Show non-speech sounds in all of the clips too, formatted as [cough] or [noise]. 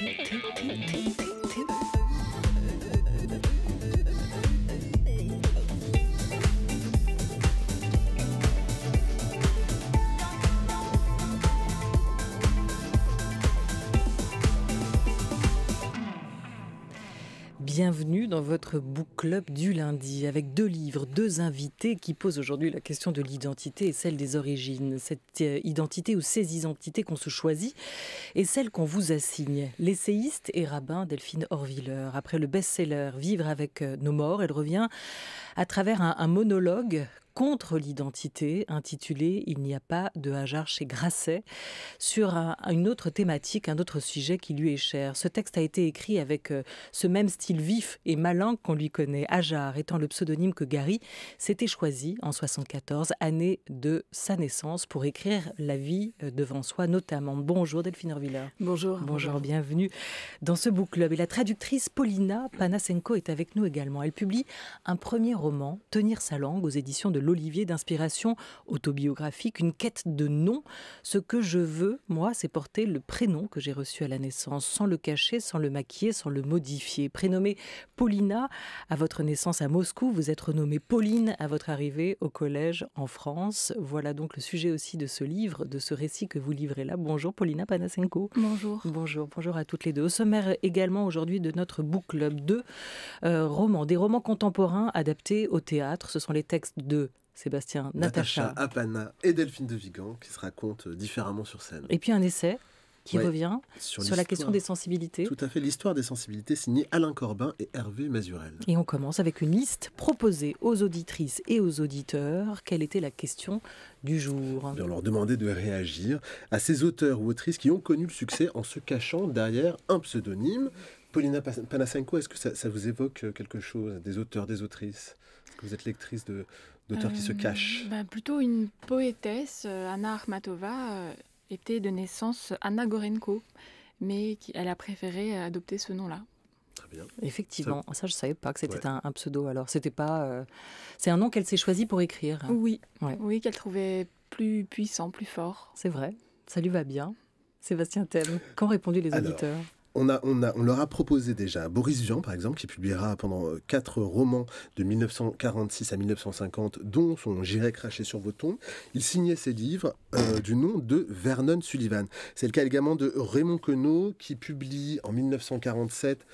Tinder. bienvenue dans votre book club du lundi avec deux livres, deux invités qui posent aujourd'hui la question de l'identité et celle des origines. Cette euh, identité ou ces identités qu'on se choisit et celle qu'on vous assigne. L'essayiste et rabbin Delphine Horviller, après le best-seller Vivre avec euh, nos morts, elle revient à travers un, un monologue contre l'identité, intitulé Il n'y a pas de Hajar chez Grasset, sur une autre thématique, un autre sujet qui lui est cher. Ce texte a été écrit avec euh, ce même style vif et malin qu'on lui connaît. Hajar étant le pseudonyme que Gary s'était choisi en 74, année de sa naissance, pour écrire la vie euh, devant soi, notamment. Bonjour Delphine Orviller. Bonjour. Bonjour, bienvenue dans ce book club. Et la traductrice Paulina Panasenko est avec nous également. Elle publie un premier roman, Tenir sa langue, aux éditions de l'Olivier d'inspiration autobiographique, une quête de nom. Ce que je veux, moi, c'est porter le prénom que j'ai reçu à la naissance, sans le cacher, sans le maquiller, sans le modifier. Prénommée Paulina à votre naissance à Moscou, vous êtes renommée Pauline à votre arrivée au collège en France. Voilà donc le sujet aussi de ce livre, de ce récit que vous livrez là. Bonjour Paulina Panasenko. Bonjour. Bonjour, bonjour à toutes les deux. Au sommaire également aujourd'hui de notre book club, deux euh, romans, des romans contemporains adaptés au théâtre. Ce sont les textes de Sébastien, Natacha. Natacha Apana et Delphine de Vigan qui se racontent euh, différemment sur scène. Et puis un essai qui revient sur, la question des sensibilités. Tout à fait, l'histoire des sensibilités signée Alain Corbin et Hervé Mazurel. Et on commence avec une liste proposée aux auditrices et aux auditeurs. Quelle était la question du jour On leur demandait de réagir à ces auteurs ou autrices qui ont connu le succès en se cachant derrière un pseudonyme. Paulina Panasenko, est-ce que ça, ça, vous évoque euh, quelque chose Des auteurs, des autrices que vous êtes lectrice de, d'auteurs qui se euh, cachent bah, Plutôt une poétesse, euh, Anna Armatova euh, était de naissance Anna Gorenko, mais elle a préféré adopter ce nom-là. Très bien. Effectivement, ça, je ne savais pas que c'était un, pseudo. Alors, c'était pas. c'est un nom qu'elle s'est choisi pour écrire. Oui, oui qu'elle trouvait plus puissant, plus fort. C'est vrai, ça lui va bien. Sébastien Thème, qu'ont répondu les auditeurs on, a, on, a, on leur a proposé déjà Boris Vian, par exemple, qui publiera pendant euh, quatre romans de 1946 à 1950, dont son J'irai cracher sur vos tombes. Il signait ses livres euh, du nom de Vernon Sullivan. C'est le cas également de Raymond Queneau, qui publie en 1947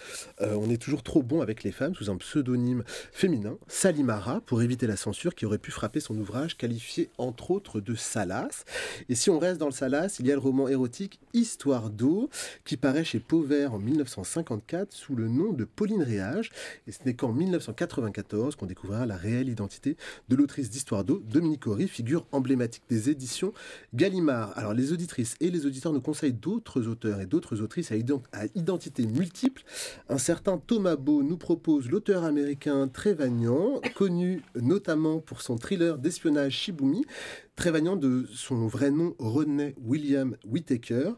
euh, On est toujours trop bon avec les femmes, sous un pseudonyme féminin, Salimara, pour éviter la censure qui aurait pu frapper son ouvrage, qualifié entre autres de Salas. Et si on reste dans le Salas, il y a le roman érotique Histoire d'eau, qui paraît chez Pauvre en 1954 sous le nom de Pauline Réage, et ce n'est qu'en 1994 qu'on découvrira la réelle identité de l'autrice d'histoire d'eau, Dominique Horry, figure emblématique des éditions Gallimard. Alors les auditrices et les auditeurs nous conseillent d'autres auteurs et d'autres autrices à, à, identité multiple. Un certain Thomas Beau nous propose l'auteur américain Trévagnan, connu notamment pour son thriller d'espionnage Shibumi, Trévalian de son vrai nom René William Whittaker,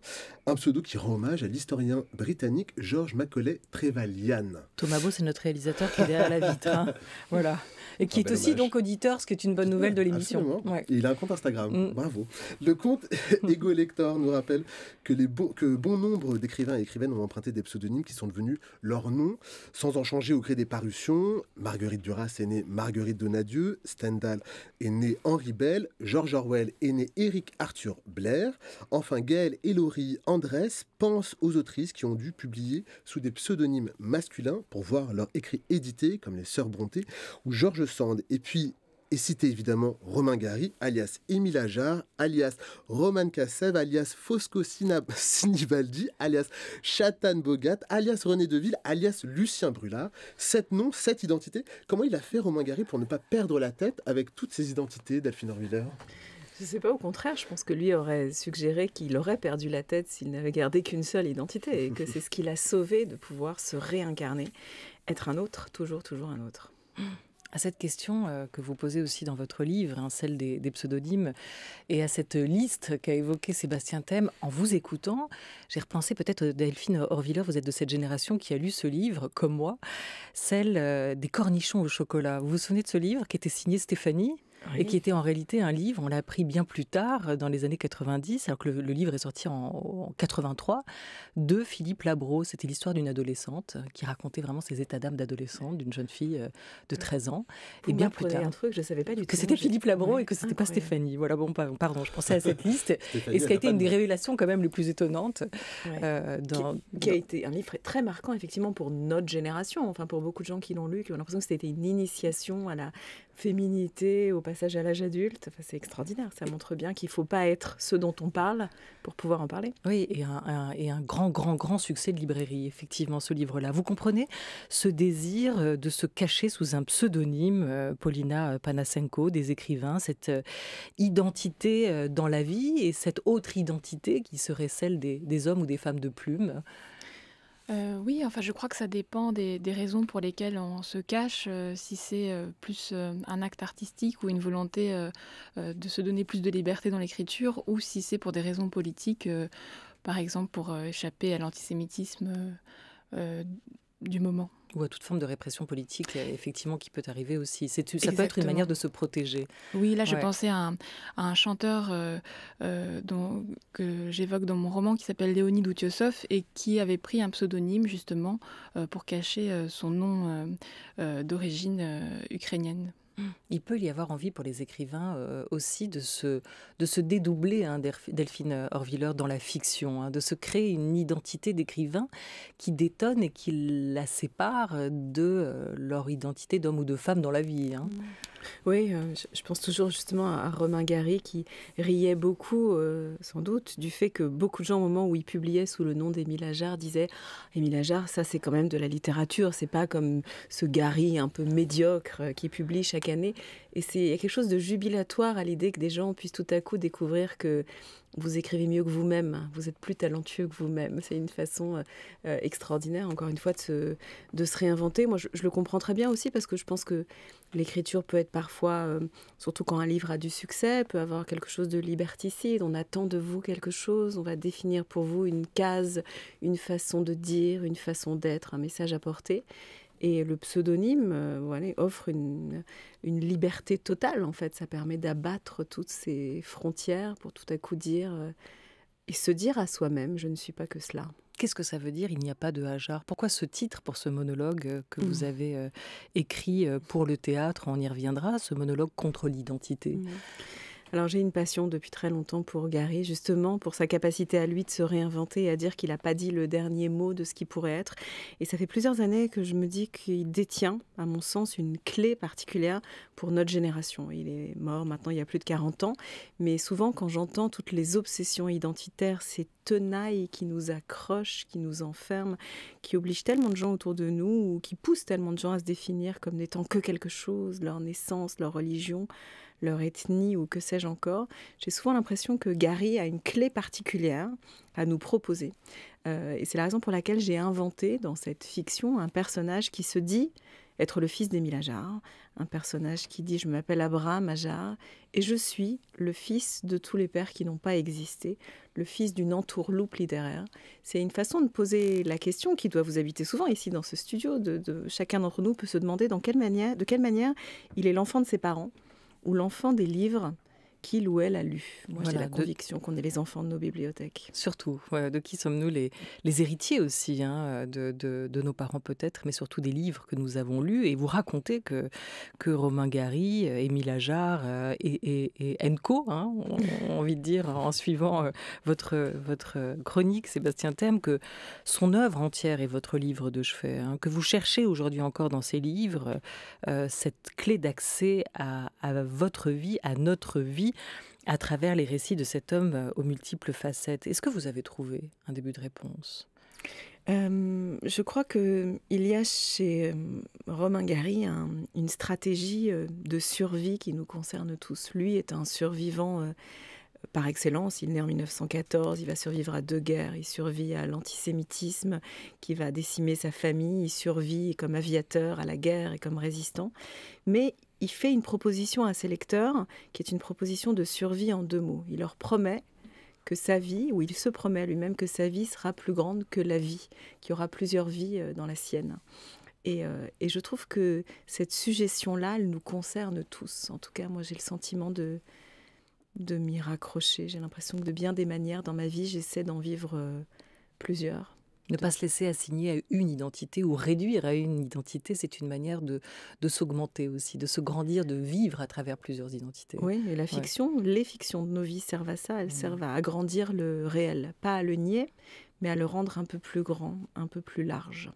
un pseudo qui rend hommage à l'historien britannique George Macaulay Trévalian. Thomas Beau, c'est notre réalisateur qui est derrière la vitre. Hein. [laughs] Voilà. Et qui ah, est aussi donc auditeur, ce qui est une bonne nouvelle de l'émission. Il a un compte Instagram, mm. bravo. Le compte [laughs] Ego Lector nous rappelle que, les bon, que bon nombre d'écrivains et écrivaines ont emprunté des pseudonymes qui sont devenus leur nom, sans en changer au gré des parutions. Marguerite Duras est née Marguerite Donadieu, Stendhal est née Henri Bell, Georges Orwell est né Eric Arthur Blair. Enfin, Gaëlle et Laurie Andress pensent aux autrices qui ont dû publier sous des pseudonymes masculins pour voir leurs écrits édités, comme les Sœurs Bronté ou George Sand. Et puis, et citer évidemment Romain Gary, alias Émile Ajar, alias Roman kassev alias Fosco [laughs] Sinibaldi, alias Chatan Bogat, alias René Deville, alias Lucien Brulard. Sept noms, cette identité. Comment il a fait Romain Gary pour ne pas perdre la tête avec toutes ces identités, Delphine Orwiller je ne sais pas, au contraire, je pense que lui aurait suggéré qu'il aurait perdu la tête s'il n'avait gardé qu'une seule identité et que c'est ce qui l'a sauvé de pouvoir se réincarner, être un autre, toujours, toujours un autre à cette question euh, que vous posez aussi dans votre livre, hein, celle des, pseudonymes, et à cette liste qu'a évoquée Sébastien Thème en vous écoutant, j'ai repensé peut-être euh, Delphine Horviller. vous êtes de cette génération qui a lu ce livre, comme moi, celle euh, des cornichons au chocolat. Vous vous souvenez de ce livre qui était signé Stéphanie et qui était en réalité un livre, on l'a appris bien plus tard, euh, dans les années 90, alors que le, livre est sorti en, 83, de Philippe Labro. C'était l'histoire d'une adolescente euh, qui racontait vraiment ses états d'âme d'adolescente, d'une jeune fille euh, de 13 ans. et bien plus tard. un truc, je ne savais pas du tout. Que c'était Philippe Labro et que c'était pas Stéphanie. Voilà, bon, pardon, je pensais à cette [laughs] liste. et ce qui a été une des révélations quand même les plus étonnantes. dans, qui, qui, a été un livre très marquant, effectivement, pour notre génération, enfin pour beaucoup de gens qui l'ont lu, qui ont l'impression que c'était une initiation à la féminité au passage à l'âge adulte. Enfin, c'est extraordinaire. Ça montre bien qu'il ne faut pas être ce dont on parle pour pouvoir en parler. Oui, et un, grand, grand, grand succès de librairie, effectivement, ce livre-là. Vous comprenez ce désir euh, de se cacher sous un pseudonyme, euh, Paulina Panasenko, des écrivains, cette euh, identité dans la vie et cette autre identité qui serait celle des, des hommes ou des femmes de plume. Euh, oui, enfin, je crois que ça dépend des, raisons pour lesquelles on se cache. Euh, si c'est euh, plus un acte artistique ou une volonté de se donner plus de liberté dans l'écriture, ou si c'est pour des raisons politiques, par exemple pour échapper à l'antisémitisme moment. Ou à toute forme de répression politique, euh, effectivement, qui peut arriver aussi. Ça peut être une manière de se protéger. Oui, là, je pensais à un, chanteur euh, euh, que j'évoque dans mon roman qui s'appelle Léonid Doutiosov et qui avait pris un pseudonyme, justement, pour cacher son nom d'origine ukrainienne. Mm. Il peut y avoir envie pour les écrivains euh, aussi de se, dédoubler, hein, Delphine Horviller, dans la fiction, hein, de se créer une identité d'écrivain qui détonne et qui la sépare de euh, leur identité d'homme ou de femme dans la vie. Hein. Mm. Oui, euh, je pense toujours justement à Romain Gary qui riait beaucoup, euh, sans doute, du fait que beaucoup de gens, au moment où il publiait sous le nom d'Émile Ajar, disaient Émile Ajar, ça c'est quand même de la littérature, c'est pas comme ce Gary un peu médiocre euh, qui publie chaque année. Et c'est quelque chose de jubilatoire à l'idée que des gens puissent tout à coup découvrir que vous écrivez mieux que vous-même, vous êtes plus talentueux que vous-même. C'est une façon euh, euh, extraordinaire, encore une fois, de se, réinventer. Moi, je, le comprends très bien aussi parce que je pense que l'écriture peut être parfois, euh, surtout quand un livre a du succès, peut avoir quelque chose de liberticide. On attend de vous quelque chose, on va définir pour vous une case, une façon de dire, une façon d'être, un message à porter. Et le pseudonyme euh, offre une, liberté totale, en fait. Ça permet d'abattre toutes ces frontières pour tout à coup dire euh, et se dire à soi-même, je ne suis pas que cela. Qu'est-ce que ça veut dire Il n'y a pas de hasard. Pourquoi ce titre pour ce monologue euh, que vous mmh. avez écrit pour le théâtre On y reviendra, ce monologue contre l'identité. Mmh. Alors j'ai une passion depuis très longtemps pour Gary, justement pour sa capacité à lui de se réinventer et à dire qu'il n'a pas dit le dernier mot de ce qu'il pourrait être. Et ça fait plusieurs années que je me dis qu'il détient, à mon sens, une clé particulière pour notre génération. Il est mort maintenant il y a plus de 40 ans, mais souvent quand j'entends toutes les obsessions identitaires, ces tenailles qui nous accrochent, qui nous enferment, qui obligent tellement de gens autour de nous, ou qui poussent tellement de gens à se définir comme n'étant que quelque chose, leur naissance, leur religion, leur ethnie ou que sais-je encore, j'ai souvent l'impression que Gary a une clé particulière à nous proposer. Euh, et c'est la raison pour laquelle j'ai inventé dans cette fiction un personnage qui se dit être le fils d'Émile Ajar, un personnage qui dit je m'appelle Abraham Ajar et je suis le fils de tous les pères qui n'ont pas existé, le fils d'une entourloupe littéraire. C'est une façon de poser la question qui doit vous habiter souvent ici dans ce studio. de chacun d'entre nous peut se demander dans quelle manière, de quelle manière il est l'enfant de ses parents ou l'enfant des livres qu'il ou elle a lu. Moi, j'ai la conviction qu'on est les enfants de nos bibliothèques. Surtout, de qui sommes-nous les, les héritiers aussi, hein, de, nos parents peut-être, mais surtout des livres que nous avons lus. Et vous racontez que, que Romain Gary, euh, Émile Ajar euh, et, Enco, hein, on, envie de dire, en suivant euh, votre, votre chronique, Sébastien Thème, que son œuvre entière est votre livre de chevet, hein, que vous cherchez aujourd'hui encore dans ces livres cette clé d'accès à, à votre vie, à notre vie, à travers les récits de cet homme euh, aux multiples facettes. Est-ce que vous avez trouvé un début de réponse euh, je crois qu'il y a chez euh, Romain Gary une stratégie de survie qui nous concerne tous. Lui est un survivant par excellence. Il naît en 1914, il va survivre à deux guerres, il survit à l'antisémitisme qui va décimer sa famille, il survit comme aviateur à la guerre et comme résistant. Mais il fait une proposition à ses lecteurs qui est une proposition de survie en deux mots. Il leur promet que sa vie, ou il se promet lui-même que sa vie sera plus grande que la vie, qu'il y aura plusieurs vies euh, dans la sienne. Euh, et, je trouve que cette suggestion-là, elle nous concerne tous. En tout cas, moi, j'ai le sentiment de, de m'y raccrocher. J'ai l'impression que de bien des manières dans ma vie, j'essaie d'en vivre euh, plusieurs. Ne pas se laisser assigner à une identité ou réduire à une identité, c'est une manière de, s'augmenter aussi, de se grandir, de vivre à travers plusieurs identités. Oui, et la fiction, les fictions de nos vies servent à ça, elles mmh. servent à agrandir le réel, pas à le nier, mais à le rendre un peu plus grand, un peu plus large,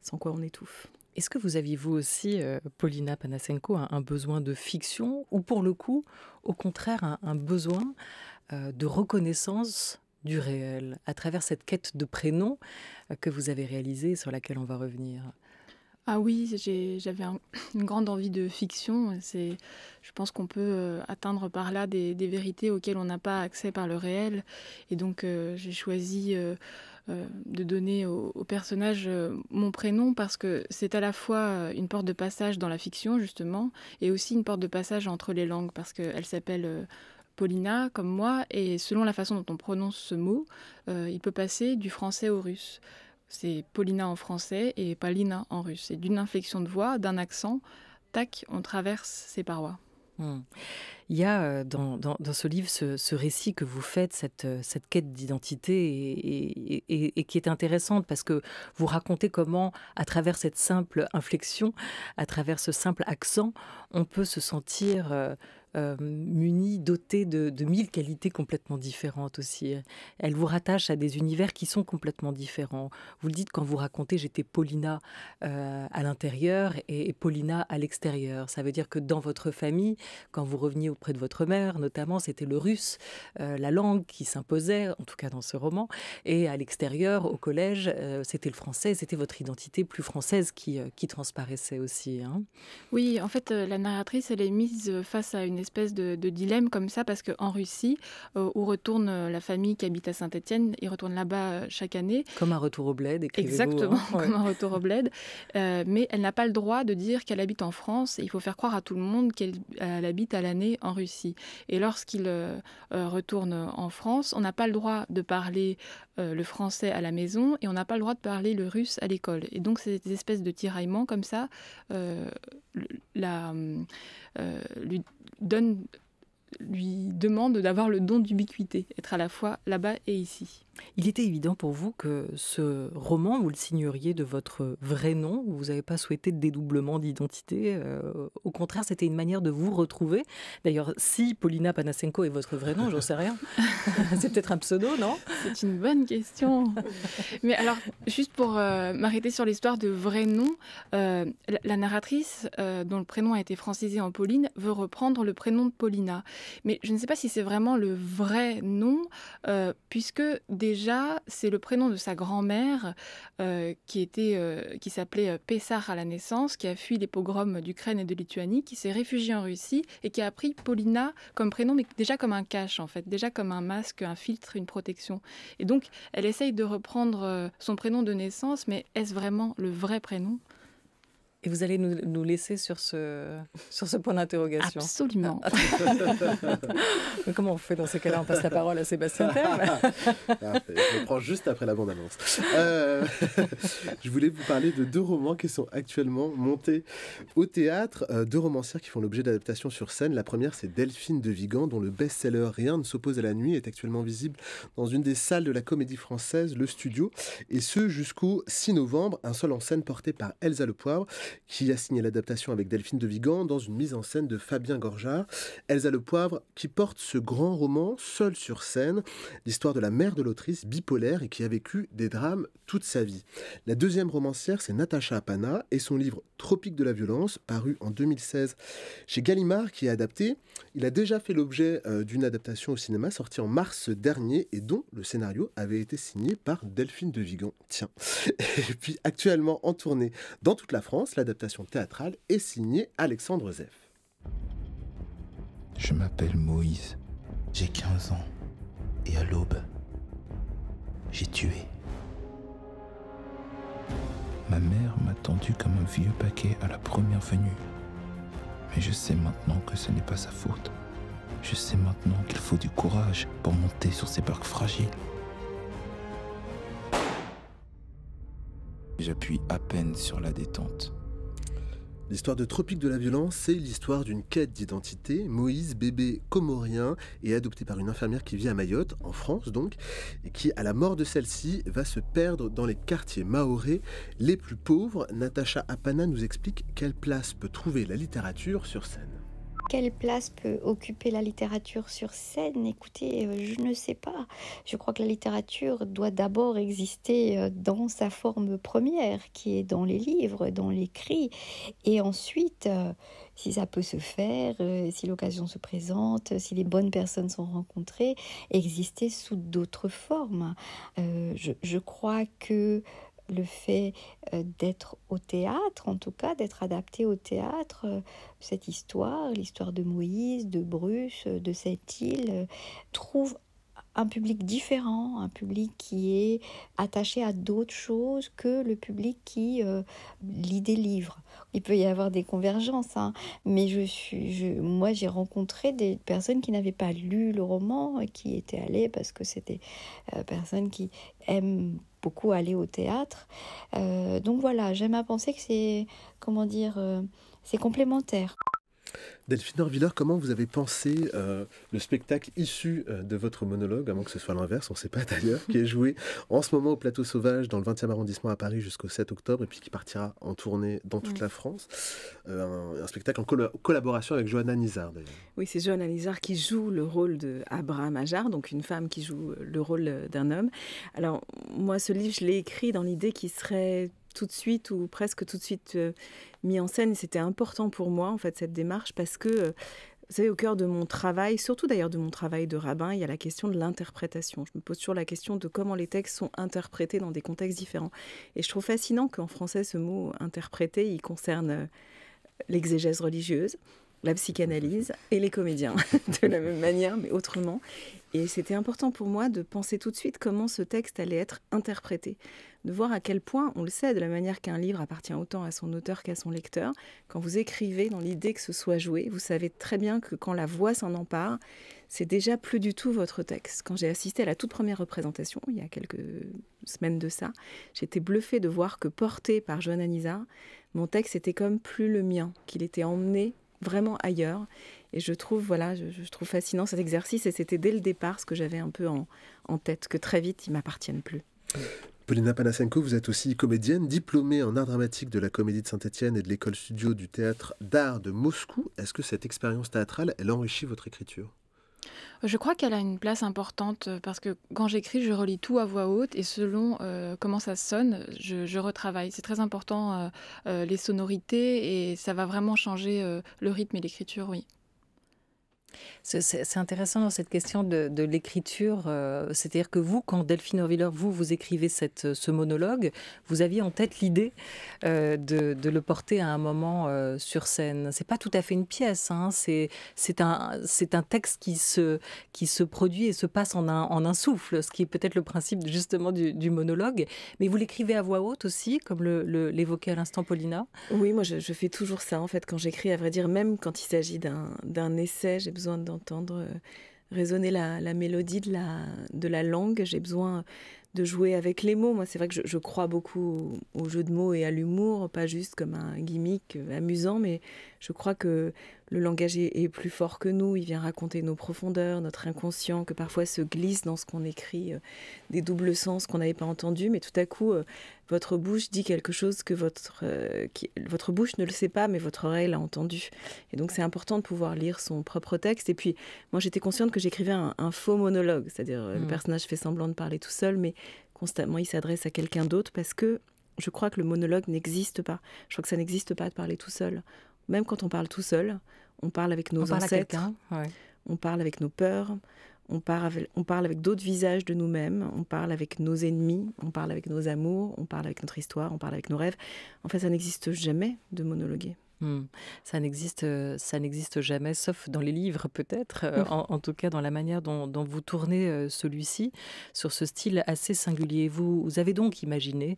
sans quoi on étouffe. Est-ce que vous aviez vous aussi, euh, Paulina Panasenko, un, besoin de fiction ou pour le coup, au contraire, un, besoin euh, de reconnaissance du réel, à travers cette quête de prénom euh, que vous avez réalisée, sur laquelle on va revenir ah oui, j'avais [coughs] une grande envie de fiction. C'est, je pense qu'on peut euh, atteindre par là des, vérités auxquelles on n'a pas accès par le réel. Et donc euh, j'ai choisi de donner au personnage mon prénom parce que c'est à la fois une porte de passage dans la fiction justement et aussi une porte de passage entre les langues parce qu'elle s'appelle Paulina, comme moi, et selon la façon dont on prononce ce mot, euh, il peut passer du français au russe. C'est Paulina en français et Palina en russe. Et d'une inflexion de voix, d'un accent, tac, on traverse ces parois. Hmm. Il y a euh, dans, dans, ce livre ce, récit que vous faites, cette, euh, cette quête d'identité, et, qui est intéressante parce que vous racontez comment, à travers cette simple inflexion, à travers ce simple accent, on peut se sentir euh, munie, dotée de, mille qualités complètement différentes aussi. Elle vous rattache à des univers qui sont complètement différents. Vous le dites quand vous racontez, j'étais Paulina euh, à l'intérieur et, Paulina à l'extérieur. Ça veut dire que dans votre famille, quand vous reveniez auprès de votre mère, notamment, c'était le russe, euh, la langue qui s'imposait, en tout cas dans ce roman, et à l'extérieur, au collège, euh, c'était le français, c'était votre identité plus française qui, transparaissait aussi. Hein. Oui, en fait, la narratrice, elle est mise face à une espèce de, dilemme comme ça parce qu'en Russie, euh, où retourne euh, la famille qui habite à Saint-Étienne, ils retournent là-bas euh, chaque année. Comme un retour au bled, Exactement, hein. comme un retour au bled. mais elle n'a pas le droit de dire qu'elle habite en France. Et il faut faire croire à tout le monde qu'elle habite à l'année en Russie. Et lorsqu'il retournent retourne en France, on n'a pas le droit de parler le français à la maison et on n'a pas le droit de parler le russe à l'école. Et donc, c'est des espèces de tiraillements comme ça. la hum, euh, lui lui demande d'avoir le don d'ubiquité, être à la fois là-bas et ici. Il était évident pour vous que ce roman, vous le signeriez de votre vrai nom. Vous n'avez pas souhaité de dédoublement d'identité. Euh, au contraire, c'était une manière de vous retrouver. D'ailleurs, si Paulina Panasenko est votre vrai nom, j'en sais rien. [laughs] [laughs] C'est peut-être un pseudo, non C'est une bonne question. Mais alors, juste pour euh, m'arrêter sur l'histoire de vrai nom, euh, la, narratrice, dont le prénom a été francisé en Pauline, veut reprendre le prénom de Paulina. Mais je ne sais pas si c'est vraiment le vrai nom, puisque déjà, c'est le prénom de sa grand-mère euh, qui euh, qui s'appelait euh, Pessar à la naissance, qui a fui les pogroms d'Ukraine et de Lituanie, qui s'est réfugiée en Russie et qui a pris Paulina comme prénom, mais déjà comme un cache en fait, déjà comme un masque, un filtre, une protection. Et donc, elle essaye de reprendre son prénom de naissance, mais est-ce vraiment le vrai prénom et vous allez nous, laisser sur ce, sur ce point d'interrogation. Absolument. Ah, [laughs] comment on fait dans ces cas-là On passe la parole à Sébastien ah, Je le prends juste après la bande-annonce. Euh, [laughs] je voulais vous parler de deux romans qui sont actuellement montés au théâtre. Euh, deux romancières qui font l'objet d'adaptations sur scène. La première, c'est Delphine de Vigan, dont le best-seller Rien ne s'oppose à la nuit est actuellement visible dans une des salles de la comédie française, Le Studio. Et ce, jusqu'au 6 novembre. Un seul en scène porté par Elsa Poivre qui a signé l'adaptation avec Delphine de Vigan dans une mise en scène de Fabien Gorjard. Elsa Le Poivre, qui porte ce grand roman seul sur scène, l'histoire de la mère de l'autrice bipolaire et qui a vécu des drames toute sa vie. La deuxième romancière, c'est Natacha Apana et son livre Tropique de la violence, paru en 2016 chez Gallimard, qui est adapté. Il a déjà fait l'objet euh, d'une adaptation au cinéma sortie en mars dernier et dont le scénario avait été signé par Delphine de Vigan. Tiens. [laughs] Et puis actuellement en tournée dans toute la France, la adaptation théâtrale est signée Alexandre Zeff. Je m'appelle Moïse. J'ai 15 ans. Et à l'aube, j'ai tué. Ma mère m'a tendu comme un vieux paquet à la première venue. Mais je sais maintenant que ce n'est pas sa faute. Je sais maintenant qu'il faut du courage pour monter sur ces barques fragiles. J'appuie à peine sur la détente. L'histoire de Tropique de la violence, c'est l'histoire d'une quête d'identité. Moïse, bébé comorien, est adopté par une infirmière qui vit à Mayotte, en France donc, et qui, à la mort de celle-ci, va se perdre dans les quartiers maorés les plus pauvres. Natacha Apana nous explique quelle place peut trouver la littérature sur scène. Quelle place peut occuper la littérature sur scène Écoutez, euh, je ne sais pas. Je crois que la littérature doit d'abord exister euh, dans sa forme première, qui est dans les livres, dans l'écrit, et ensuite, euh, si ça peut se faire, si l'occasion se présente, si les bonnes personnes sont rencontrées, exister sous d'autres formes. je, crois que le fait euh, d'être au théâtre, en tout cas d'être adapté au théâtre, euh, cette histoire, l'histoire de Moïse, de Bruce, euh, de cette île, trouve un public différent, un public qui est attaché à d'autres choses que le public qui lit des livres. Il peut y avoir des convergences, hein, mais je suis, je, moi j'ai rencontré des personnes qui n'avaient pas lu le roman, et qui étaient allées parce que c'était des personnes qui aiment beaucoup aller au théâtre. Euh, donc voilà, j'aime à penser que c'est, comment dire, euh, c'est complémentaire. Delphine Orviller, comment vous avez pensé euh, le spectacle issu euh, de votre monologue, à moins que ce soit l'inverse, on ne sait pas d'ailleurs, qui est joué en ce moment au Plateau Sauvage dans le 20e arrondissement à Paris jusqu'au 7 octobre et puis qui partira en tournée dans toute la France. Euh, un, spectacle en collaboration avec Johanna Nizar Oui, c'est Johanna Nizar qui joue le rôle de Abraham Ajar, donc une femme qui joue le rôle d'un homme. Alors, moi, ce livre, je l'ai écrit dans l'idée qu'il serait tout de suite ou presque tout de suite euh, mis en scène. C'était important pour moi, en fait, cette démarche, parce que, euh, vous savez, au cœur de mon travail, surtout d'ailleurs de mon travail de rabbin, il y a la question de l'interprétation. Je me pose toujours la question de comment les textes sont interprétés dans des contextes différents. Et je trouve fascinant qu'en français, ce mot interpréter, il concerne euh, l'exégèse religieuse, la psychanalyse et les comédiens, [laughs] de la même manière, mais autrement. Et c'était important pour moi de penser tout de suite comment ce texte allait être interprété, de voir à quel point, on le sait, de la manière qu'un livre appartient autant à son auteur qu'à son lecteur, quand vous écrivez dans l'idée que ce soit joué, vous savez très bien que quand la voix s'en empare, c'est déjà plus du tout votre texte. Quand j'ai assisté à la toute première représentation, il y a quelques semaines de ça, j'étais bluffée de voir que porté par Joan Nisa, mon texte était comme plus le mien, qu'il était emmené vraiment ailleurs. Et je trouve, voilà, je, trouve fascinant cet exercice. Et c'était dès le départ ce que j'avais un peu en, tête, que très vite, ils m'appartiennent plus. Paulina Panasenko, vous êtes aussi comédienne, diplômée en art dramatique de la Comédie de saint etienne et de l'école studio du théâtre d'art de Moscou. Est-ce que cette expérience théâtrale, elle enrichit votre écriture je crois qu'elle a une place importante euh, parce que quand j'écris, je relis tout à voix haute et selon euh, comment ça sonne, je, retravaille. C'est très important euh, les sonorités et ça va vraiment changer le rythme et l'écriture, oui. C'est intéressant dans cette question de, l'écriture. Euh, c'est-à-dire que vous, quand Delphine Orviller, vous, vous écrivez cette, ce monologue, vous aviez en tête l'idée euh, de, de, le porter à un moment euh, sur scène. C'est pas tout à fait une pièce, hein, c'est un, un texte qui se, qui se produit et se passe en un, en un souffle, ce qui est peut-être le principe justement du, monologue. Mais vous l'écrivez à voix haute aussi, comme l'évoquait le, à l'instant Paulina Oui, moi je, je, fais toujours ça en fait quand j'écris, à vrai dire, même quand il s'agit d'un essai, j'ai besoin besoin d'entendre euh, résonner la, mélodie de la, langue, j'ai besoin de jouer avec les mots. Moi, c'est vrai que je, crois beaucoup au, jeu de mots et à l'humour, pas juste comme un gimmick euh, amusant, mais je crois que le langage est, plus fort que nous, il vient raconter nos profondeurs, notre inconscient, que parfois se glisse dans ce qu'on écrit, euh, des doubles sens qu'on n'avait pas entendus, mais tout à coup, euh, votre bouche dit quelque chose que votre, euh, votre bouche ne le sait pas, mais votre oreille l'a entendu. Et donc c'est important de pouvoir lire son propre texte. Et puis, moi j'étais consciente que j'écrivais un, faux monologue, c'est-à-dire le mm. personnage fait semblant de parler tout seul, mais constamment il s'adresse à quelqu'un d'autre parce que je crois que le monologue n'existe pas. Je crois que ça n'existe pas de parler tout seul. Même quand on parle tout seul, on parle avec nos on ancêtres, on parle avec nos peurs, on parle on parle avec d'autres visages de nous-mêmes, on parle avec nos ennemis, on parle avec nos amours, on parle avec notre histoire, on parle avec nos rêves. En fait, ça n'existe jamais de monologuer. Mmh. Ça n'existe, euh, ça n'existe jamais, sauf dans les livres peut-être, euh, mmh. en, tout cas dans la manière dont, vous tournez euh, celui-ci, sur ce style assez singulier. Vous, avez donc imaginé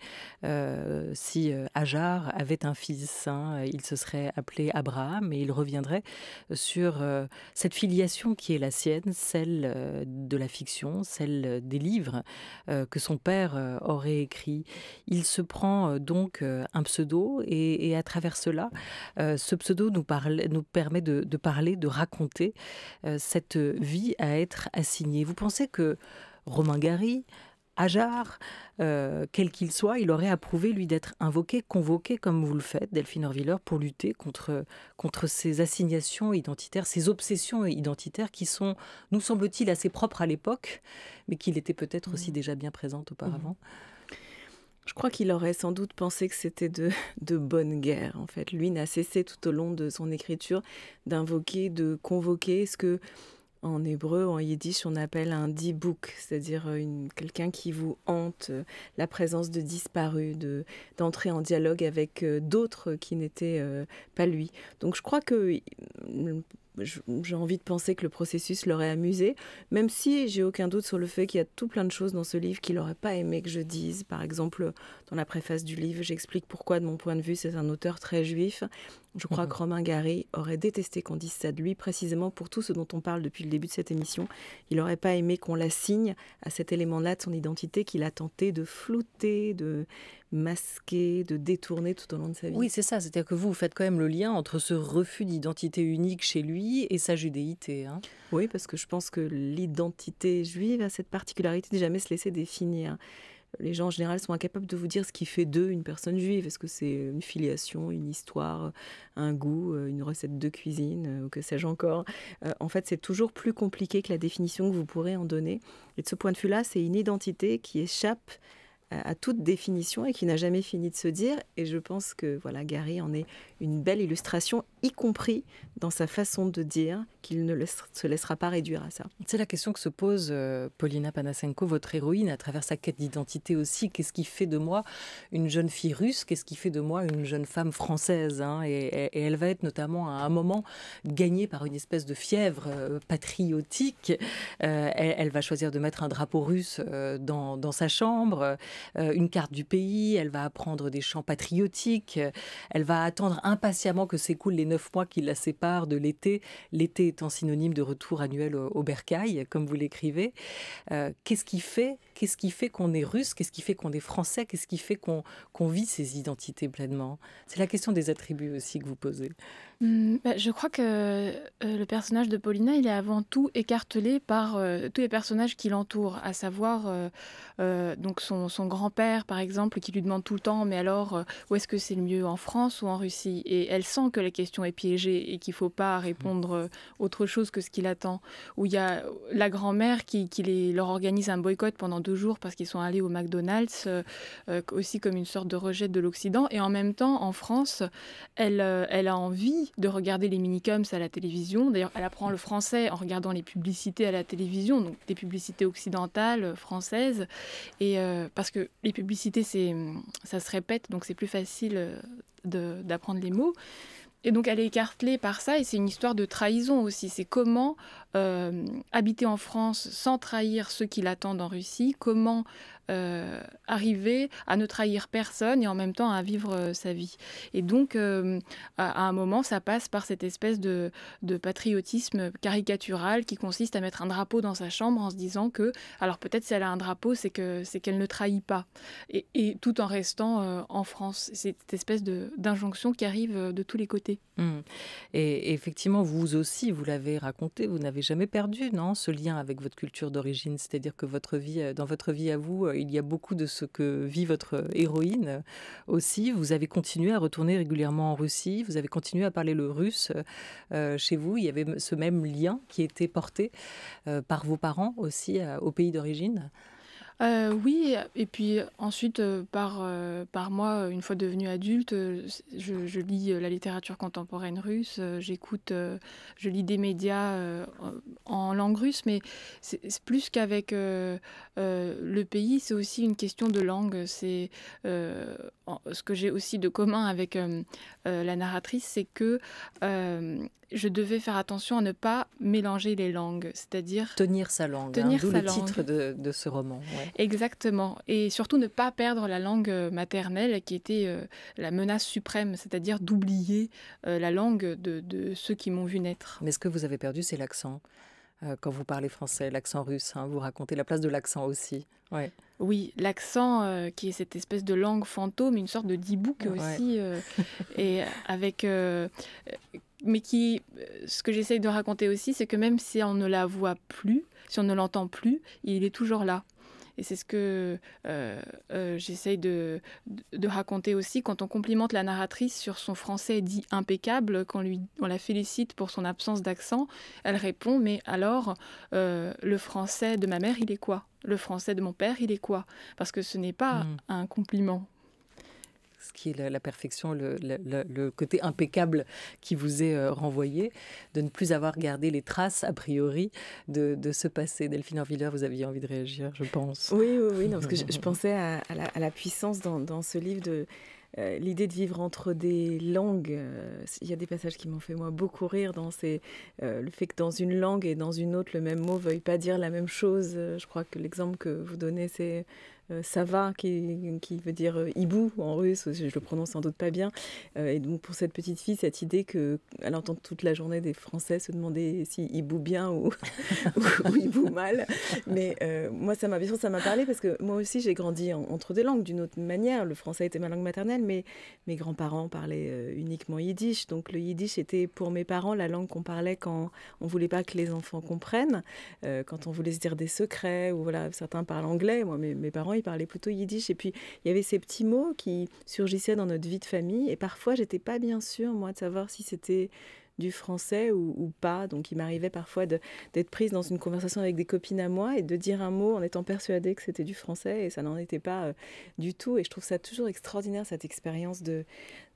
si Ajar avait un fils, hein, il se serait appelé Abraham et il reviendrait sur cette filiation qui est la sienne, celle de la fiction, celle des livres que son père aurait écrit. Il se prend donc un pseudo et à travers cela, euh, ce pseudo nous, permet de, parler, de raconter euh, cette vie à être assignée. Vous pensez que Romain Gary, Ajar, euh, quel qu'il soit, il aurait approuvé, lui, d'être invoqué, convoqué, comme vous le faites, Delphine Orviller, pour lutter contre, ces assignations identitaires, ces obsessions identitaires qui sont, nous semble-t-il, assez propres à l'époque, mais qui était peut-être aussi mmh. déjà bien présentes mmh. auparavant. Je crois qu'il aurait sans doute pensé que c'était de, [laughs] de bonne guerre, en fait. Lui n'a cessé tout au long de son écriture d'invoquer, de convoquer ce que, en hébreu, en yiddish, on appelle un dibouk, c'est-à-dire euh, quelqu'un qui vous hante, euh, la présence de disparus, d'entrer en dialogue avec euh, d'autres qui n'étaient pas lui. Donc je crois que j'ai envie de penser que le processus l'aurait amusé, même si j'ai aucun doute sur le fait qu'il y a tout plein de choses dans ce livre qu'il n'aurait pas aimé que je dise. Par exemple, dans la préface du livre, j'explique pourquoi, de mon point de vue, c'est un auteur très juif je crois mhm. que Romain Gary aurait détesté qu'on dise ça de lui, précisément pour tout ce dont on parle depuis le début de cette émission. Il n'aurait pas aimé qu'on l'assigne à cet élément-là de son identité qu'il a tenté de flouter, de masquer, de détourner tout au long de sa vie. Oui, c'est ça. C'est-à-dire que vous, faites quand même le lien entre ce refus d'identité unique chez lui et sa judéité. Hein. Oui, parce que je pense que l'identité juive a cette particularité de jamais se laisser définir les gens en général sont incapables de vous dire ce qui fait d'eux une personne juive. Est-ce que c'est une filiation, une histoire, un goût, euh, une recette de cuisine, euh, ou que sais-je encore euh, En fait, c'est toujours plus compliqué que la définition que vous pourrez en donner. Et de ce point de vue-là, c'est une identité qui échappe à, toute définition et qui n'a jamais fini de se dire. Et je pense que voilà, Gary en est une belle illustration y compris dans sa façon de dire qu'il ne se laissera pas réduire à ça. C'est la question que se pose euh, Paulina Panasenko, votre héroïne, à travers sa quête d'identité aussi. Qu'est-ce qui fait de moi une jeune fille russe Qu'est-ce qui fait de moi une jeune femme française hein? et, elle va être notamment à un moment gagnée par une espèce de fièvre euh, patriotique. Euh, elle, elle, va choisir de mettre un drapeau russe dans, dans, sa chambre, une carte du pays. Elle va apprendre des chants patriotiques. Elle va attendre impatiemment que s'écoulent les neuf mois qui la séparent de l'été, l'été étant synonyme de retour annuel au, bercail, comme vous l'écrivez. Euh, qu'est-ce qui fait qu'on est russe Qu'est-ce qui fait qu'on est français Qu'est-ce qui fait qu'on vit ces identités pleinement C'est la question des attributs aussi que vous posez. Hum, bah, je crois que euh, le personnage de Paulina, il est avant tout écartelé par euh, tous les personnages qui l'entourent, à savoir euh, donc son, grand-père, par exemple, qui lui demande tout le temps, mais alors, où est-ce que c'est le mieux, en France ou en Russie Et elle sent que la question est piégée et qu'il ne faut pas mmh. répondre autre chose que ce qu'il attend. Ou il y a la grand-mère qui, qui les, leur organise un boycott pendant deux jours parce qu'ils sont allés au McDonald's, aussi comme une sorte de rejet de l'Occident. Et en même temps, en France, elle, elle a envie de regarder les minicoms à la télévision. D'ailleurs, elle apprend le français en regardant les publicités à la télévision, donc des publicités occidentales, euh, françaises. Et euh, parce que les publicités, c'est, mm, ça se répète, donc c'est plus facile euh, d'apprendre les mots. Et donc elle est écartelée par ça, et c'est une histoire de trahison aussi. C'est comment habiter en France sans trahir ceux qui l'attendent en Russie, comment euh, arriver à ne trahir personne et en même temps à vivre euh, sa vie. Et donc, euh, à, un moment, ça passe par cette espèce de, patriotisme caricatural qui consiste à mettre un drapeau dans sa chambre en se disant que, alors peut-être si elle a un drapeau, c'est que c'est qu'elle ne trahit pas, et, tout en restant en France. C'est cette espèce d'injonction qui arrive de tous les côtés. Mmh. Et, et effectivement, vous aussi, vous l'avez raconté, vous n'avez jamais perdu, non, ce lien avec votre culture d'origine, c'est-à-dire que votre vie, dans votre vie à vous, euh, il y a beaucoup de ce que vit votre euh, héroïne euh, aussi. Vous avez continué à retourner régulièrement en Russie, vous avez continué à parler le russe chez vous. Il y avait ce même lien qui était porté par vos parents aussi au pays d'origine. Euh, oui et puis euh, ensuite, euh, par, par moi, une fois devenue adulte, je lis, la littérature contemporaine russe, j'écoute, je lis des médias, en langue russe, mais c'est plus qu'avec, le pays, c'est aussi une question de langue. C'est, ce que j'ai aussi de commun avec, la narratrice, c'est que, je devais faire attention à ne pas mélanger les langues, c'est-à-dire Tenir sa langue, hein, d'où le titre de de ce roman, Exactement. Et surtout ne pas perdre la langue euh, maternelle qui était euh, la menace suprême, c'est-à-dire d'oublier euh, la langue de, ceux qui m'ont vu naître. Mais ce que vous avez perdu, c'est l'accent quand vous parlez français, l'accent russe. Hein. vous racontez la place de l'accent aussi. Oui, l'accent qui est cette espèce de langue fantôme, une sorte de dibouk aussi, et avec. mais qui, ce que j'essaye de raconter aussi, c'est que même si on ne la voit plus, si on ne l'entend plus, il est toujours là. Et c'est ce que euh, euh, j'essaye de, raconter aussi quand on complimente la narratrice sur son français dit impeccable, quand on la félicite pour son absence d'accent, elle répond Mais alors, euh, le français de ma mère, il est quoi Le français de mon père, il est quoi Parce que ce n'est pas hmm. un compliment ce qui est la, perfection, le, côté impeccable qui vous est euh, renvoyé, de ne plus avoir gardé les traces a priori de, ce passé. Delphine Orvilleur, vous aviez envie de réagir, je pense. Oui, oui, oui, parce que je, pensais à, la, puissance dans, ce livre de euh, l'idée de vivre entre des langues. Euh, il y a des passages qui m'ont fait moi beaucoup rire dans ces, le fait que dans une langue et dans une autre le même mot veuille pas dire la même chose. je crois que l'exemple que vous donnez c'est euh, Sava, qui, qui, veut dire euh, hibou en russe, je le prononce sans doute pas bien. Euh, et donc pour cette petite fille, cette idée qu'elle entend toute la journée des Français se demander si hibou bien ou, [laughs] ou, mal. Mais moi, ça m'a bien sûr, ça m'a parlé parce que moi aussi, j'ai grandi entre deux langues d'une autre manière. Le français était ma langue maternelle, mais mes grands-parents parlaient uniquement yiddish. Donc le yiddish était pour mes parents la langue qu'on parlait quand on voulait pas que les enfants comprennent, quand on voulait se dire des secrets ou voilà. Certains parlent anglais. Moi, mes parents il parlait plutôt yiddish. Et puis, il y avait ces petits mots qui surgissaient dans notre vie de famille. Et parfois, j'étais pas bien sûre, moi, de savoir si c'était du français ou, pas. Donc il m'arrivait parfois d'être prise dans une conversation avec des copines à moi et de dire un mot en étant persuadée que c'était du français et ça n'en était pas euh, du tout. Et je trouve ça toujours extraordinaire, cette expérience de,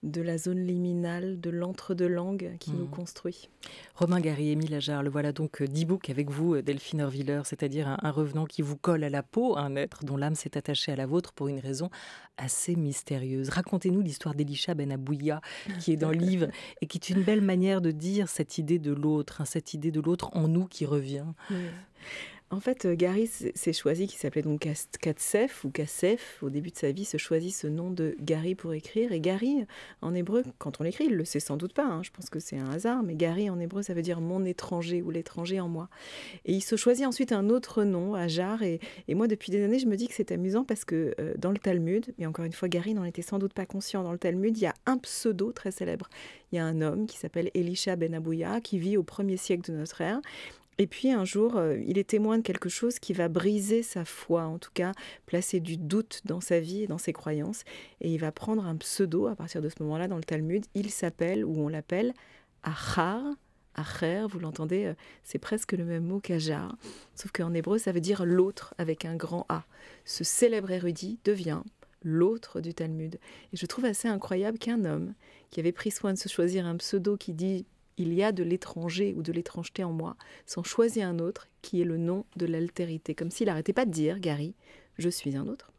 de la zone liminale, de l'entre-deux-langues qui nous hmm. construit. Romain Gary, Émile Ajar, le voilà donc euh, d'e-book avec vous, euh, Delphine Horviller, c'est-à-dire un, revenant qui vous colle à la peau, un être dont l'âme s'est attachée à la vôtre pour une raison assez mystérieuse. Racontez-nous l'histoire d'Elisha Ben qui est dans le livre et qui est une belle manière de dire cette idée de l'autre, hein, cette idée de l'autre en nous qui revient. En fait, euh, Gary s'est choisi, qui s'appelait donc Katsef ou Kasef au début de sa vie, se choisit ce nom de Gary pour écrire. Et Gary, en hébreu, quand on l'écrit, il le sait sans doute pas, hein. je pense que c'est un hasard, mais Gary en hébreu, ça veut dire mon étranger ou l'étranger en moi. Et il se choisit ensuite un autre nom, Ajar. Et, et moi, depuis des années, je me dis que c'est amusant parce que euh, dans le Talmud, et encore une fois, Gary n'en était sans doute pas conscient, dans le Talmud, il y a un pseudo très célèbre. Il y a un homme qui s'appelle Elisha Ben Abouya, qui vit au premier siècle de notre ère et puis un jour, euh, il est témoin de quelque chose qui va briser sa foi, en tout cas placer du doute dans sa vie et dans ses croyances. Et il va prendre un pseudo à partir de ce moment-là dans le Talmud. Il s'appelle, ou on l'appelle, Achar. Acher, vous l'entendez, euh, c'est presque le même mot qu'Ajar, sauf qu'en hébreu, ça veut dire l'autre avec un grand A. Ce célèbre érudit devient l'autre du Talmud. Et je trouve assez incroyable qu'un homme qui avait pris soin de se choisir un pseudo qui dit il y a de l'étranger ou de l'étrangeté en moi, sans choisir un autre qui est le nom de l'altérité. Comme s'il n'arrêtait pas de dire, Gary, je suis un autre.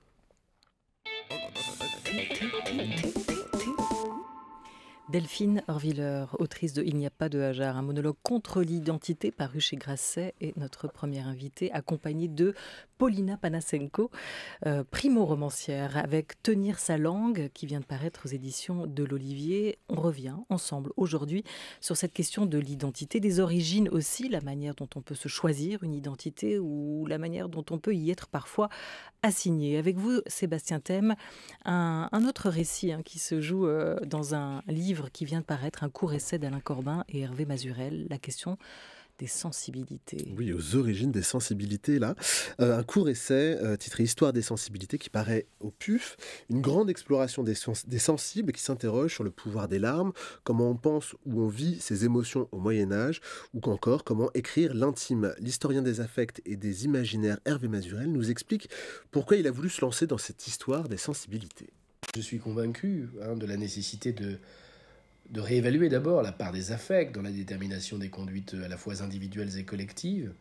Delphine Horviller, autrice de Il n'y a pas de hasard, un monologue contre l'identité paru chez Grasset, et notre première invitée, accompagnée de Paulina Panasenko, euh, primo-romancière, avec Tenir sa langue, qui vient de paraître aux éditions de l'Olivier. On revient ensemble aujourd'hui sur cette question de l'identité, des origines aussi, la manière dont on peut se choisir une identité ou la manière dont on peut y être parfois assigné. Avec vous, Sébastien Thème, un, autre récit hein, qui se joue euh, dans un livre qui vient de paraître, un court essai d'Alain Corbin et Hervé Mazurel, la question des sensibilités. Oui, aux origines des sensibilités, là. Euh, un court essai euh, titré Histoire des sensibilités qui paraît au PUF, une grande exploration des, sens des sensibles qui s'interroge sur le pouvoir des larmes, comment on pense ou on vit ses émotions au Moyen Âge, ou encore comment écrire l'intime. L'historien des affects et des imaginaires Hervé Mazurel nous explique pourquoi il a voulu se lancer dans cette histoire des sensibilités. Je suis convaincu hein, de la nécessité de de réévaluer d'abord la part des affects dans la détermination des conduites euh, à la fois individuelles et collectives.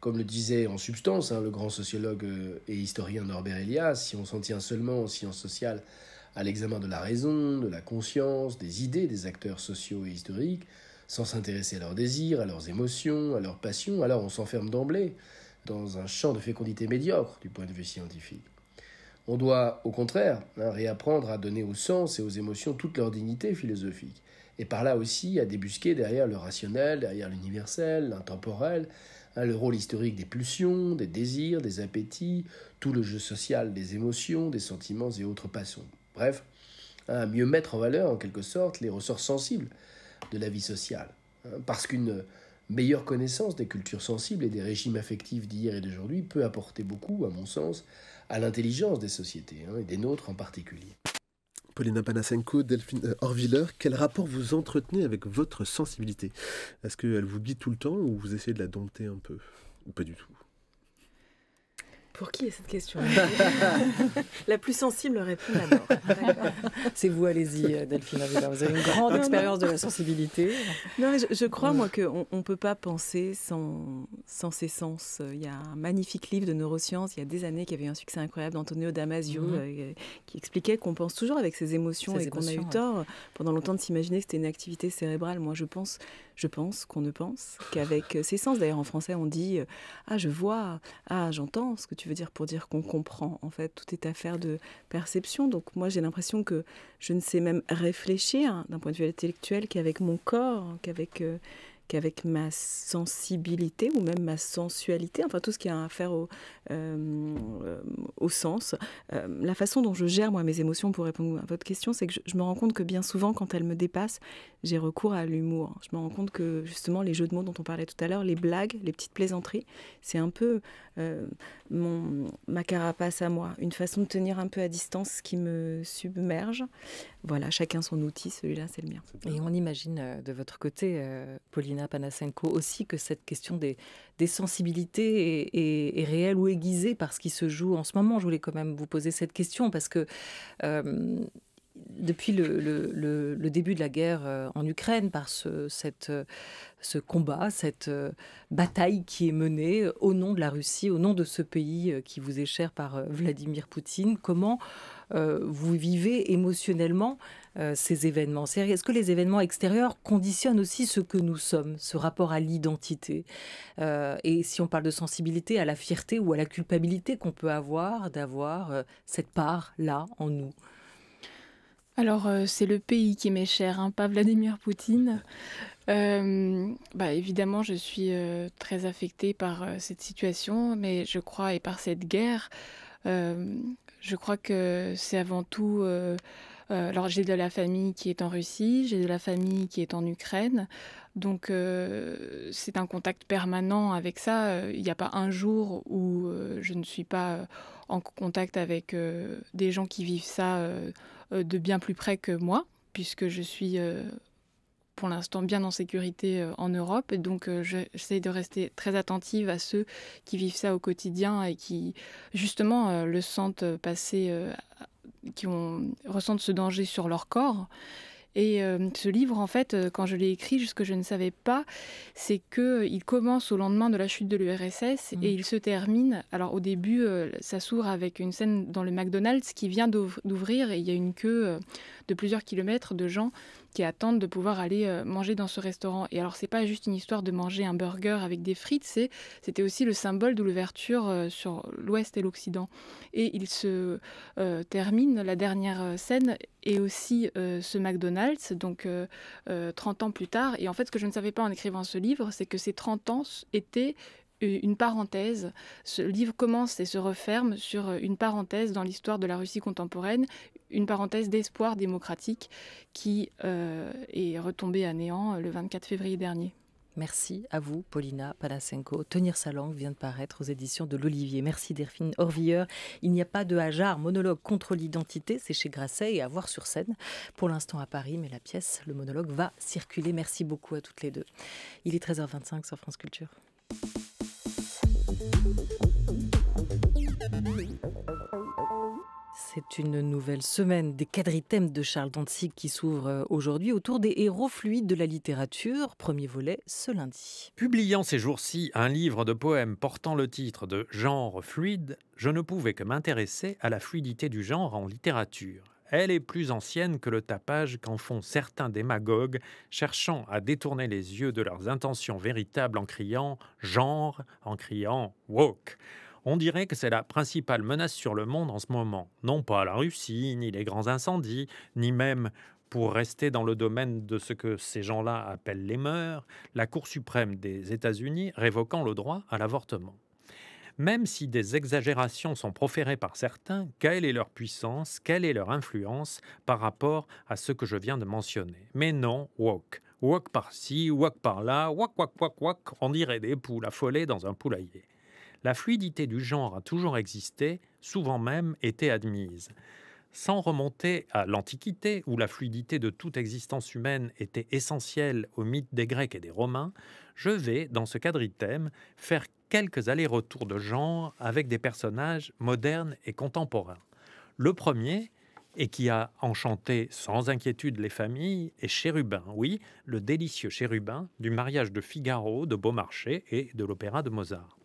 Comme le disait en substance hein, le grand sociologue euh, et historien Norbert Elias, si on s'en tient seulement aux sciences sociales à l'examen de la raison, de la conscience, des idées des acteurs sociaux et historiques, sans s'intéresser à leurs désirs, à leurs émotions, à leurs passions, alors on s'enferme d'emblée dans un champ de fécondité médiocre du point de vue scientifique. On doit, au contraire, hein, réapprendre à donner au sens et aux émotions toute leur dignité philosophique, et par là aussi à débusquer derrière le rationnel, derrière l'universel, l'intemporel, hein, le rôle historique des pulsions, des désirs, des appétits, tout le jeu social des émotions, des sentiments et autres passions. Bref, à hein, mieux mettre en valeur, en quelque sorte, les ressorts sensibles de la vie sociale. Parce qu'une meilleure connaissance des cultures sensibles et des régimes affectifs d'hier et d'aujourd'hui peut apporter beaucoup, à mon sens, à l'intelligence des sociétés, hein, et des nôtres en particulier. Paulina Panasenko, Delphine Horviller, quel rapport vous entretenez avec votre sensibilité Est-ce qu'elle vous guide tout le temps ou vous essayez de la dompter un peu Ou pas du tout pour qui est cette question La plus sensible répond d'abord. C'est vous, allez-y, euh, Delphine Vous avez une grande expérience de la sensibilité. Non, je, crois, mm. moi, qu'on ne peut pas penser sans, ses sens. Euh, il y a un magnifique livre de neurosciences, il y a des années, qui avait un succès incroyable d'Antonio Damasio, mm-hmm. euh, qui expliquait qu'on pense toujours avec ses émotions et qu'on a eu tort pendant longtemps de s'imaginer que c'était une activité cérébrale. Moi, je pense je pense qu'on ne pense qu'avec euh, ses sens. D'ailleurs, en français, on dit euh, Ah, je vois, ah, j'entends ce que tu veux dire pour dire qu'on comprend. En fait, tout est affaire de perception. Donc, moi, j'ai l'impression que je ne sais même réfléchir hein, d'un point de vue intellectuel qu'avec mon corps, qu'avec. Euh, qu'avec ma sensibilité ou même ma sensualité, enfin tout ce qui a à faire au, sens. la façon dont je gère moi mes émotions pour répondre à votre question, c'est que je, je, me rends compte que bien souvent quand elles me dépassent, j'ai recours à l'humour. Je me rends compte que justement les jeux de mots dont on parlait tout à l'heure, les blagues, les petites plaisanteries, c'est un peu euh, mon, ma carapace à moi, une façon de tenir un peu à distance qui me submerge. Voilà, chacun son outil, celui-là c'est le mien. Et on imagine euh, de votre côté, euh, Paulina Panasenko, aussi que cette question des, des sensibilités est, est, réelle ou aiguisée par ce qui se joue en ce moment. Je voulais quand même vous poser cette question parce que depuis le, début de la guerre euh, en Ukraine, par ce, euh, combat, cette euh, bataille qui est menée au nom de la Russie, au nom de ce pays qui vous est cher par Vladimir Poutine, comment vous vivez émotionnellement ces événements Est-ce que les événements extérieurs conditionnent aussi ce que nous sommes, ce rapport à l'identité Et si on parle de sensibilité, à la fierté ou à la culpabilité qu'on peut avoir d'avoir cette part-là en nous alors, euh, c'est le pays qui m'est cher, hein, pas Vladimir Poutine. Euh, bah, évidemment, je suis euh, très affectée par cette situation, mais je crois, et par cette guerre, je crois que c'est avant tout... alors, j'ai de la famille qui est en Russie, j'ai de la famille qui est en Ukraine. Donc euh, c'est un contact permanent avec ça. Euh, il n'y a pas un jour où euh, je ne suis pas en contact avec des gens qui vivent ça de bien plus près que moi, puisque je suis pour l'instant bien en sécurité en Europe. Et donc j'essaie de rester très attentive à ceux qui vivent ça au quotidien et qui justement le sentent passer, qui ont, ressentent ce danger sur leur corps. Et euh, ce livre, en fait, euh, quand je l'ai écrit, ce que je ne savais pas, c'est qu'il euh, commence au lendemain de la chute de l'URSS mm. et il se termine. Alors au début, ça s'ouvre avec une scène dans le McDonald's qui vient d'ouvrir et il y a une queue de plusieurs kilomètres de gens qui attendent de pouvoir aller euh, manger dans ce restaurant. Et alors, c'est pas juste une histoire de manger un burger avec des frites, c'était aussi le symbole de l'ouverture euh, sur l'Ouest et l'Occident. Et il se euh, termine, la dernière scène, et aussi ce McDonald's, donc 30 ans plus tard. Et en fait, ce que je ne savais pas en écrivant ce livre, c'est que ces 30 ans étaient euh, une parenthèse. Ce livre commence et se referme sur euh, une parenthèse dans l'histoire de la Russie contemporaine, une parenthèse d'espoir démocratique qui euh, est retombée à néant le 24 février dernier. Merci à vous, Paulina Palasenko. « Tenir sa langue vient de paraître aux éditions de l'Olivier. Merci, Derfine Orvilleur. Il n'y a pas de hasard. Monologue contre l'identité, c'est chez Grasset et à voir sur scène. Pour l'instant à Paris, mais la pièce, le monologue, va circuler. Merci beaucoup à toutes les deux. Il est 13h25 sur France Culture. C'est une nouvelle semaine des quadritèmes de Charles Dantzig qui s'ouvre euh, aujourd'hui autour des héros fluides de la littérature, premier volet ce lundi. Publiant ces jours-ci un livre de poèmes portant le titre de Genre fluide, je ne pouvais que m'intéresser à la fluidité du genre en littérature elle est plus ancienne que le tapage qu'en font certains démagogues, cherchant à détourner les yeux de leurs intentions véritables en criant genre, en criant woke. On dirait que c'est la principale menace sur le monde en ce moment, non pas la Russie, ni les grands incendies, ni même, pour rester dans le domaine de ce que ces gens-là appellent les mœurs, la Cour suprême des États-Unis révoquant le droit à l'avortement. Même si des exagérations sont proférées par certains, quelle est leur puissance, quelle est leur influence par rapport à ce que je viens de mentionner Mais non, wok, wok par-ci, wok par-là, wok, wok, wok, wok, on dirait des poules affolées dans un poulailler. La fluidité du genre a toujours existé, souvent même été admise sans remonter à l'Antiquité, où la fluidité de toute existence humaine était essentielle au mythe des Grecs et des Romains, je vais, dans ce quadritème, faire quelques allers-retours de genre avec des personnages modernes et contemporains. Le premier, et qui a enchanté sans inquiétude les familles, est Chérubin, oui, le délicieux Chérubin du mariage de Figaro, de Beaumarchais et de l'opéra de Mozart.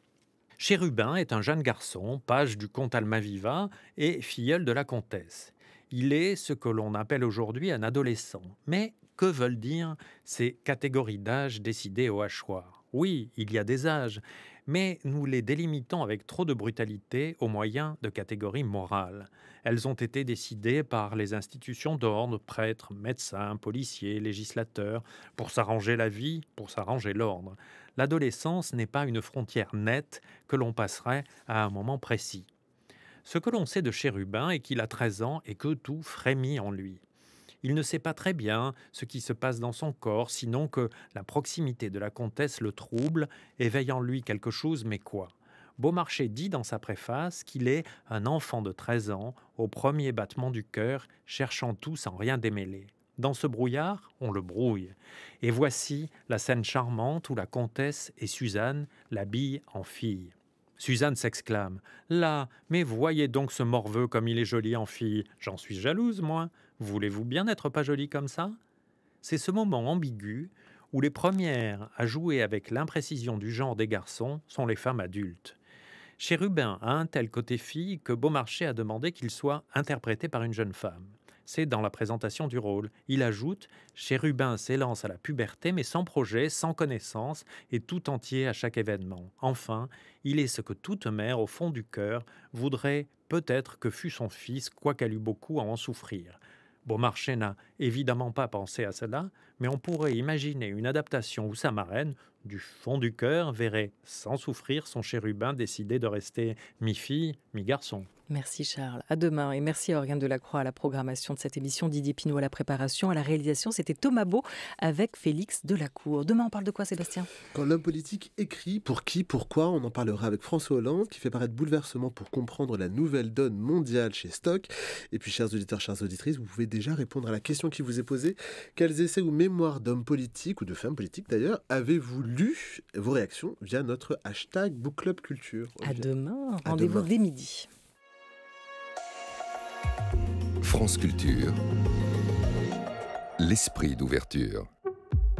Chérubin est un jeune garçon, page du comte Almaviva et filleul de la comtesse. Il est ce que l'on appelle aujourd'hui un adolescent. Mais que veulent dire ces catégories d'âge décidées au hachoir Oui, il y a des âges, mais nous les délimitons avec trop de brutalité au moyen de catégories morales. Elles ont été décidées par les institutions d'ordre, prêtres, médecins, policiers, législateurs, pour s'arranger la vie, pour s'arranger l'ordre. L'adolescence n'est pas une frontière nette que l'on passerait à un moment précis. Ce que l'on sait de Chérubin est qu'il a 13 ans et que tout frémit en lui. Il ne sait pas très bien ce qui se passe dans son corps, sinon que la proximité de la comtesse le trouble, éveille en lui quelque chose, mais quoi Beaumarchais dit dans sa préface qu'il est un enfant de 13 ans, au premier battement du cœur, cherchant tout sans rien démêler. Dans ce brouillard, on le brouille. Et voici la scène charmante où la comtesse et Suzanne l'habillent en fille. Suzanne s'exclame Là, mais voyez donc ce morveux comme il est joli en fille. J'en suis jalouse, moi. Voulez-vous bien n'être pas joli comme ça C'est ce moment ambigu où les premières à jouer avec l'imprécision du genre des garçons sont les femmes adultes. Chérubin a un tel côté fille que Beaumarchais a demandé qu'il soit interprété par une jeune femme. C'est dans la présentation du rôle. Il ajoute Chérubin s'élance à la puberté, mais sans projet, sans connaissance, et tout entier à chaque événement. Enfin, il est ce que toute mère, au fond du cœur, voudrait peut-être que fût son fils, quoiqu'elle eût beaucoup à en souffrir. Beaumarchais n'a évidemment pas pensé à cela, mais on pourrait imaginer une adaptation où sa marraine, du fond du cœur, verrait sans souffrir son chérubin décider de rester mi-fille, mi-garçon. Merci Charles. À demain et merci à Organe Delacroix à la programmation de cette émission, Didier Pinot à la préparation, à la réalisation. C'était Thomas Beau avec Félix Delacour. Demain, on parle de quoi, Sébastien Quand l'homme politique écrit, pour qui, pourquoi, on en parlera avec François Hollande qui fait paraître bouleversement pour comprendre la nouvelle donne mondiale chez Stock. Et puis, chers auditeurs, chers auditrices, vous pouvez déjà répondre à la question qui vous est posée. Quels essais ou mémoires d'hommes politiques ou de femmes politiques d'ailleurs avez-vous lu Vos réactions via notre hashtag Book Club Culture. À demain. Rendez-vous dès midi. France Culture, l'esprit d'ouverture.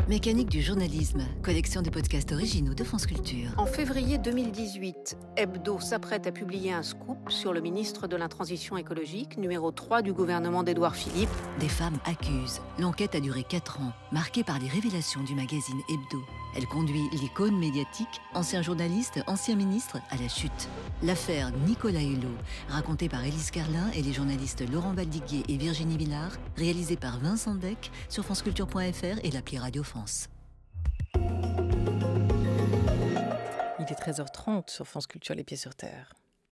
Mécanique du journalisme, collection de podcasts originaux de France Culture. En février 2018, Hebdo s'apprête à publier un scoop sur le ministre de la Transition écologique, numéro 3 du gouvernement d'Édouard Philippe. Des femmes accusent. L'enquête a duré 4 ans, marquée par les révélations du magazine Hebdo. Elle conduit l'icône médiatique, ancien journaliste, ancien ministre, à la chute. L'affaire Nicolas Hulot, racontée par Élise Carlin et les journalistes Laurent Valdiguier et Virginie Villard, réalisée par Vincent Deck sur franceculture.fr et l'appli Radio France. Il est 13h30 sur France Culture Les Pieds sur Terre.